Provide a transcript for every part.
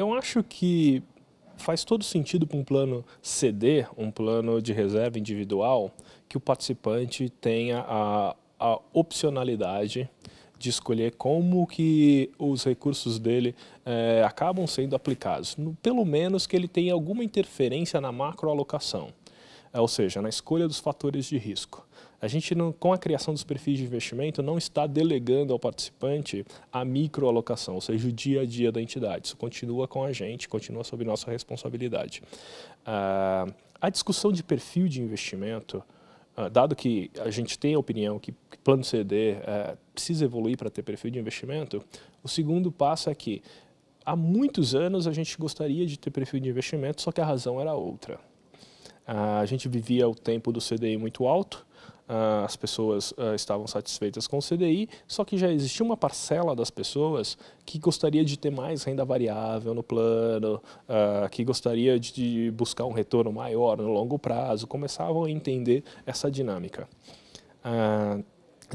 eu acho que faz todo sentido para um plano CD, um plano de reserva individual, que o participante tenha a, a opcionalidade de escolher como que os recursos dele é, acabam sendo aplicados, pelo menos que ele tenha alguma interferência na macroalocação, é, ou seja, na escolha dos fatores de risco. A gente, não, com a criação dos perfis de investimento, não está delegando ao participante a microalocação, ou seja, o dia a dia da entidade. Isso continua com a gente, continua sob nossa responsabilidade. Ah, a discussão de perfil de investimento, ah, dado que a gente tem a opinião que, plano CD é, eh, precisa evoluir para ter perfil de investimento, o segundo passo é que há muitos anos a gente gostaria de ter perfil de investimento, só que a razão era outra. Ah, a gente vivia o tempo do CDI muito alto, uh, as pessoas uh, estavam satisfeitas com o CDI, só que já existia uma parcela das pessoas que gostaria de ter mais renda variável no plano, uh, que gostaria de buscar um retorno maior no longo prazo, começavam a entender essa dinâmica.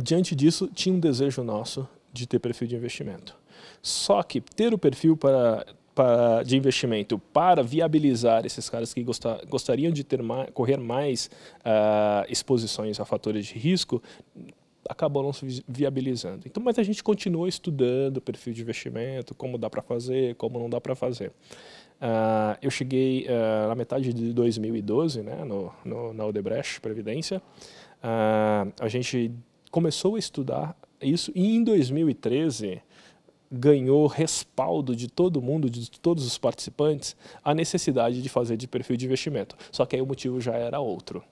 diante disso, tinha um desejo nosso de ter perfil de investimento. Só que ter o perfil para de investimento para viabilizar esses caras que gostariam de ter mais, correr mais uh, exposições a fatores de risco acabou não se viabilizando. Então, mas a gente continua estudando o perfil de investimento, como dá para fazer, como não dá para fazer. Uh, eu cheguei uh, na metade de 2012, né, no, no na Odebrecht Previdência. a gente começou a estudar isso e em 2013 ganhou respaldo de todo mundo, de todos os participantes, a necessidade de fazer de perfil de investimento. Só que aí o motivo já era outro.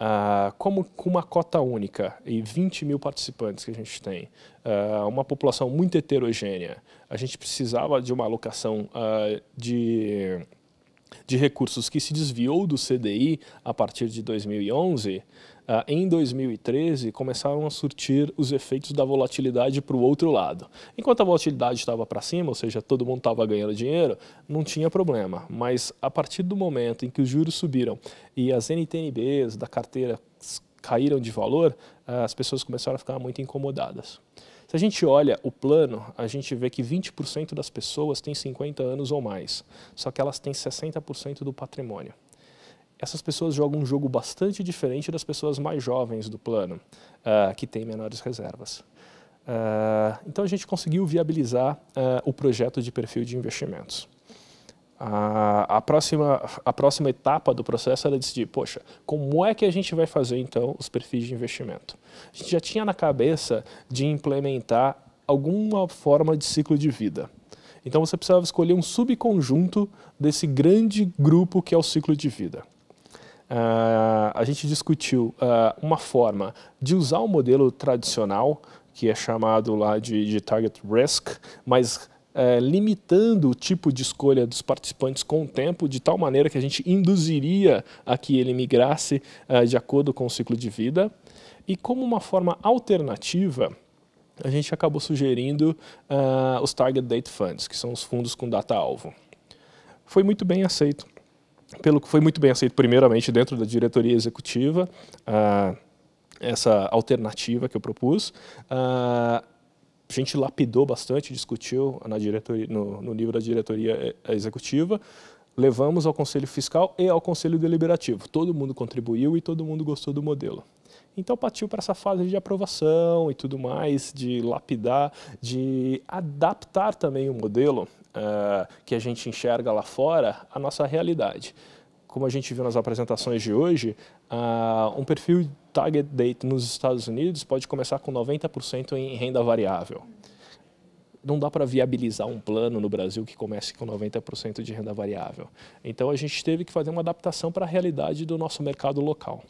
Ah, como com uma cota única e 20 mil participantes que a gente tem, ah, uma população muito heterogênea, a gente precisava de uma alocação ah, de, de recursos que se desviou do CDI a partir de 2011. Ah, em 2013 começaram a surtir os efeitos da volatilidade para o outro lado. Enquanto a volatilidade estava para cima, ou seja, todo mundo estava ganhando dinheiro, não tinha problema. Mas a partir do momento em que os juros subiram e as NTNBs da carteira caíram de valor, ah, as pessoas começaram a ficar muito incomodadas. Se a gente olha o plano, a gente vê que 20% das pessoas têm 50 anos ou mais, só que elas têm 60% do patrimônio essas pessoas jogam um jogo bastante diferente das pessoas mais jovens do plano, uh, que têm menores reservas. Uh, então a gente conseguiu viabilizar uh, o projeto de perfil de investimentos. A, próxima, a próxima etapa do processo era decidir, poxa, como é que a gente vai fazer então os perfis de investimento? A gente já tinha na cabeça de implementar alguma forma de ciclo de vida. Então você precisava escolher um subconjunto desse grande grupo que é o ciclo de vida. Uh, a gente discutiu uh, uma forma de usar o modelo tradicional, que é chamado lá de, de target risk, mas eh, limitando o tipo de escolha dos participantes com o tempo, de tal maneira que a gente induziria a que ele migrasse ah, de acordo com o ciclo de vida. E como uma forma alternativa, a gente acabou sugerindo os Target Date Funds, que são os fundos com data-alvo. Foi muito bem aceito pelo que foi muito bem aceito, primeiramente, dentro da diretoria executiva, uh, essa alternativa que eu propus. Uh, a gente lapidou bastante, discutiu na diretoria, no, no nível da diretoria eh, executiva, levamos ao Conselho Fiscal e ao Conselho Deliberativo. Todo mundo contribuiu e todo mundo gostou do modelo. Então partiu para essa fase de aprovação e tudo mais, de lapidar, de adaptar também o modelo uh, que a gente enxerga lá fora à nossa realidade. Como a gente viu nas apresentações de hoje, uh, um perfil target date nos Estados Unidos pode começar com 90% em renda variável não dá para viabilizar um plano no Brasil que comece com 90% de renda variável. Então a gente teve que fazer uma adaptação para a realidade do nosso mercado local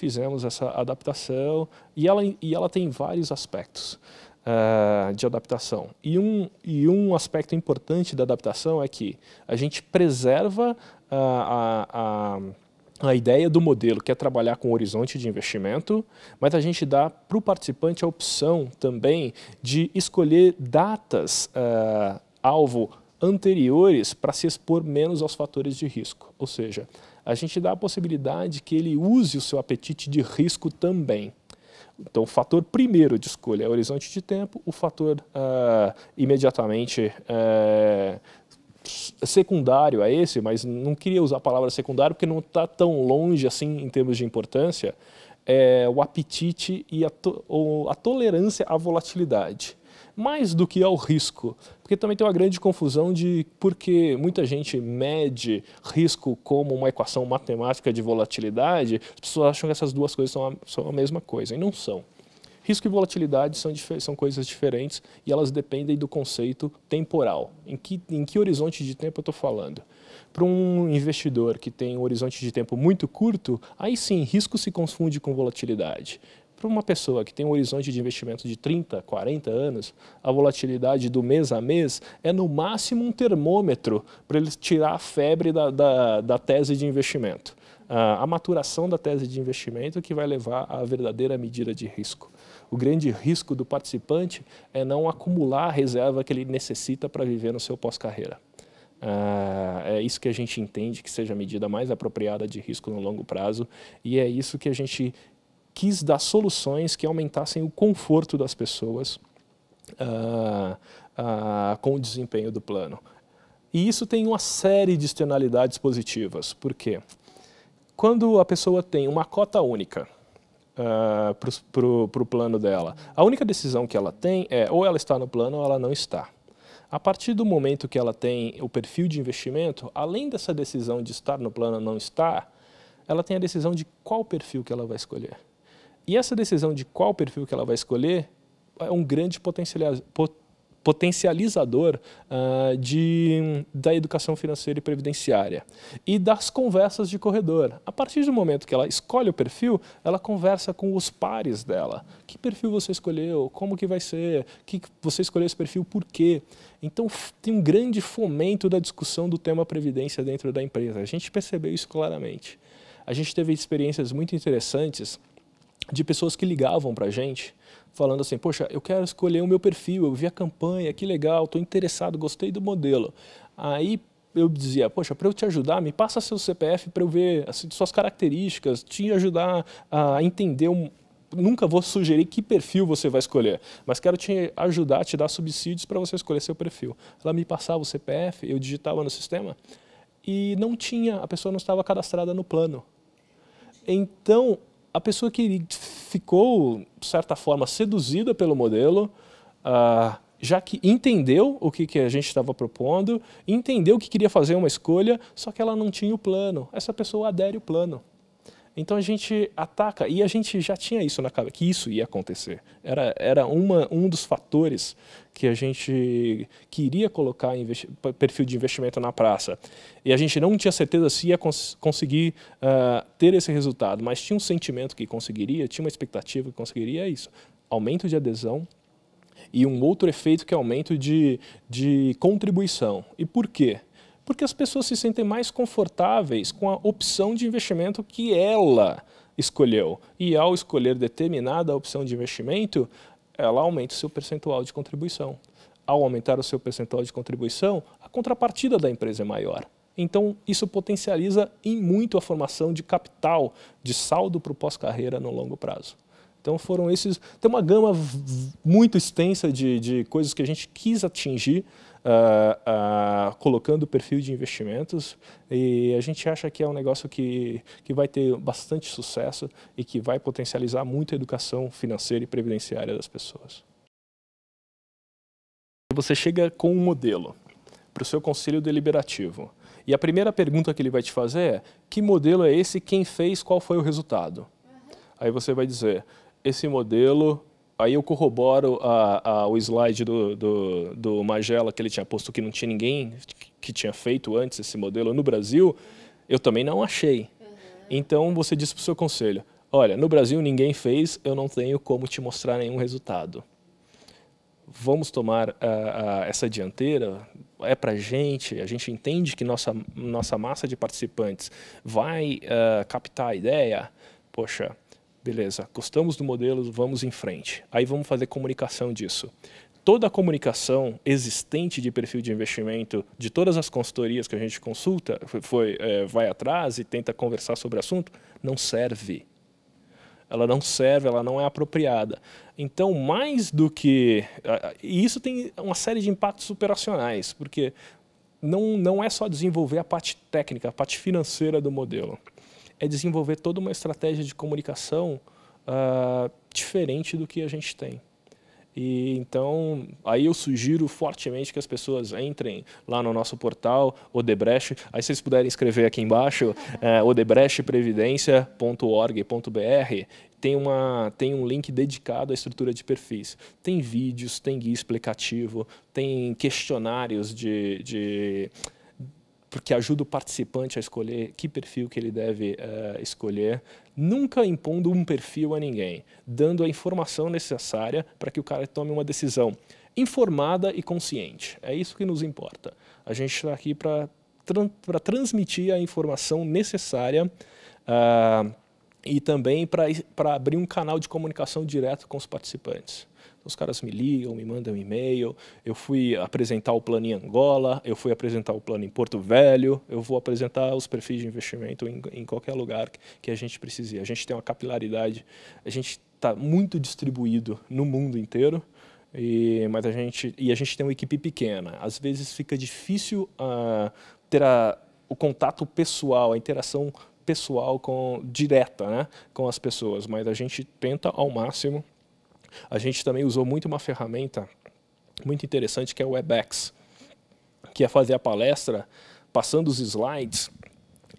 fizemos essa adaptação e ela, e ela tem vários aspectos uh, de adaptação. E um, e um aspecto importante da adaptação é que a gente preserva a, ah, a, a, a ideia do modelo, que é trabalhar com horizonte de investimento, mas a gente dá para o participante a opção também de escolher datas. Uh, alvo anteriores para se expor menos aos fatores de risco. Ou seja, a gente dá a possibilidade que ele use o seu apetite de risco também. Então, o fator primeiro de escolha é o horizonte de tempo, o fator ah, imediatamente eh, secundário a esse, mas não queria usar a palavra secundário porque não está tão longe assim em termos de importância, é o apetite e a, to a tolerância à volatilidade mais do que ao risco, porque também tem uma grande confusão de porque muita gente mede risco como uma equação matemática de volatilidade, as pessoas acham que essas duas coisas são a, são a mesma coisa, e não são. Risco e volatilidade são, são coisas diferentes e elas dependem do conceito temporal. Em que, em que horizonte de tempo eu estou falando? Para um investidor que tem um horizonte de tempo muito curto, aí sim, risco se confunde com volatilidade. Para uma pessoa que tem um horizonte de investimento de 30, 40 anos, a volatilidade do mês a mês é no máximo um termômetro para ele tirar a febre da, da, da tese de investimento. a maturação da tese de investimento que vai levar à verdadeira medida de risco. O grande risco do participante é não acumular a reserva que ele necessita para viver no seu pós-carreira. é isso que a gente entende que seja a medida mais apropriada de risco no longo prazo e é isso que a gente quis dar soluções que aumentassem o conforto das pessoas uh, uh, com o desempenho do plano. E isso tem uma série de externalidades positivas. porque Quando a pessoa tem uma cota única uh, para o plano dela, a única decisão que ela tem é ou ela está no plano ou ela não está. A partir do momento que ela tem o perfil de investimento, além dessa decisão de estar no plano ou não estar, ela tem a decisão de qual perfil que ela vai escolher. E essa decisão de qual perfil que ela vai escolher é um grande potencializador uh, de, da educação financeira e previdenciária e das conversas de corredor. A partir do momento que ela escolhe o perfil, ela conversa com os pares dela. Que perfil você escolheu? Como que vai ser? Que você escolheu esse perfil por quê? Então tem um grande fomento da discussão do tema previdência dentro da empresa. A gente percebeu isso claramente. A gente teve experiências muito interessantes de pessoas que ligavam para a gente falando assim, poxa, eu quero escolher o meu perfil, eu vi a campanha, que legal, estou interessado, gostei do modelo. Aí eu dizia, poxa, para eu te ajudar, me passa seu CPF para eu ver as assim, suas características, te ajudar a entender um, nunca vou sugerir que perfil você vai escolher, mas quero te ajudar, te dar subsídios para você escolher seu perfil. Ela me passava o CPF, eu digitava no sistema e não tinha, a pessoa não estava cadastrada no plano. Então, a pessoa que ficou, de certa forma, seduzida pelo modelo, uh, já que entendeu o que, que a gente estava propondo, entendeu que queria fazer uma escolha, só que ela não tinha o plano. Essa pessoa adere o plano. Então a gente ataca, e a gente já tinha isso na cabeça, que isso ia acontecer. Era, era uma, um dos fatores que a gente queria colocar perfil de investimento na praça. E a gente não tinha certeza se ia cons conseguir uh, ter esse resultado, mas tinha um sentimento que conseguiria, tinha uma expectativa que conseguiria, é isso. Aumento de adesão e um outro efeito que é aumento de, de contribuição. E por quê? porque as pessoas se sentem mais confortáveis com a opção de investimento que ela escolheu. E ao escolher determinada opção de investimento, ela aumenta o seu percentual de contribuição. Ao aumentar o seu percentual de contribuição, a contrapartida da empresa é maior. Então, isso potencializa em muito a formação de capital, de saldo para o pós-carreira no longo prazo. Então foram esses. Tem uma gama muito extensa de, de coisas que a gente quis atingir uh, uh, colocando o perfil de investimentos e a gente acha que é um negócio que, que vai ter bastante sucesso e que vai potencializar muito a educação financeira e previdenciária das pessoas. Você chega com um modelo para o seu conselho deliberativo. E a primeira pergunta que ele vai te fazer é: que modelo é esse? Quem fez? Qual foi o resultado? Aí você vai dizer: esse modelo aí eu corroboro a, a, o slide do, do, do, Magela que ele tinha posto que não tinha ninguém que tinha feito antes esse modelo no Brasil, eu também não achei. Uhum. Então você disse para o seu conselho, olha, no Brasil ninguém fez, eu não tenho como te mostrar nenhum resultado. Vamos tomar a, ah, ah, essa dianteira, é para gente, a gente entende que nossa, nossa massa de participantes vai ah, captar a ideia, poxa, beleza, gostamos do modelo, vamos em frente. Aí vamos fazer comunicação disso. Toda a comunicação existente de perfil de investimento de todas as consultorias que a gente consulta, foi, foi é, vai atrás e tenta conversar sobre o assunto, não serve. Ela não serve, ela não é apropriada. Então, mais do que. E isso tem uma série de impactos operacionais, porque não, não é só desenvolver a parte técnica, a parte financeira do modelo é desenvolver toda uma estratégia de comunicação uh, diferente do que a gente tem. E então, aí eu sugiro fortemente que as pessoas entrem lá no nosso portal Odebrecht. Aí vocês puderem escrever aqui embaixo, é, eh, odebrechtprevidência.org.br. Tem, uma, tem um link dedicado à estrutura de perfis. Tem vídeos, tem guia explicativo, tem questionários de, de porque ajuda o participante a escolher que perfil que ele deve uh, escolher, nunca impondo um perfil a ninguém, dando a informação necessária para que o cara tome uma decisão informada e consciente. É isso que nos importa. A gente está aqui para transmitir a informação necessária. Uh, e também para abrir um canal de comunicação direto com os participantes. Então, os caras me ligam, me mandam e-mail. Eu fui apresentar o plano em Angola, eu fui apresentar o plano em Porto Velho, eu vou apresentar os perfis de investimento em, em qualquer lugar que a gente precise. A gente tem uma capilaridade, a gente está muito distribuído no mundo inteiro. E, mas a gente, e a gente tem uma equipe pequena. Às vezes fica difícil uh, ter a, o contato pessoal, a interação pessoal, com, direta né, com as pessoas, mas a gente tenta ao máximo. A gente também usou muito uma ferramenta muito interessante que é o WebEx, que é fazer a palestra passando os slides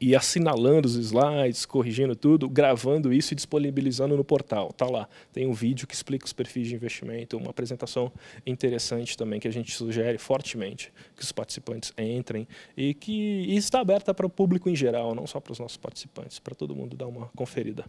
e assinalando os slides, corrigindo tudo, gravando isso e disponibilizando no portal. Tá lá. Tem um vídeo que explica os perfis de investimento, uma apresentação interessante também que a gente sugere fortemente que os participantes entrem e que e está aberta para o público em geral, não só para os nossos participantes, para todo mundo dar uma conferida.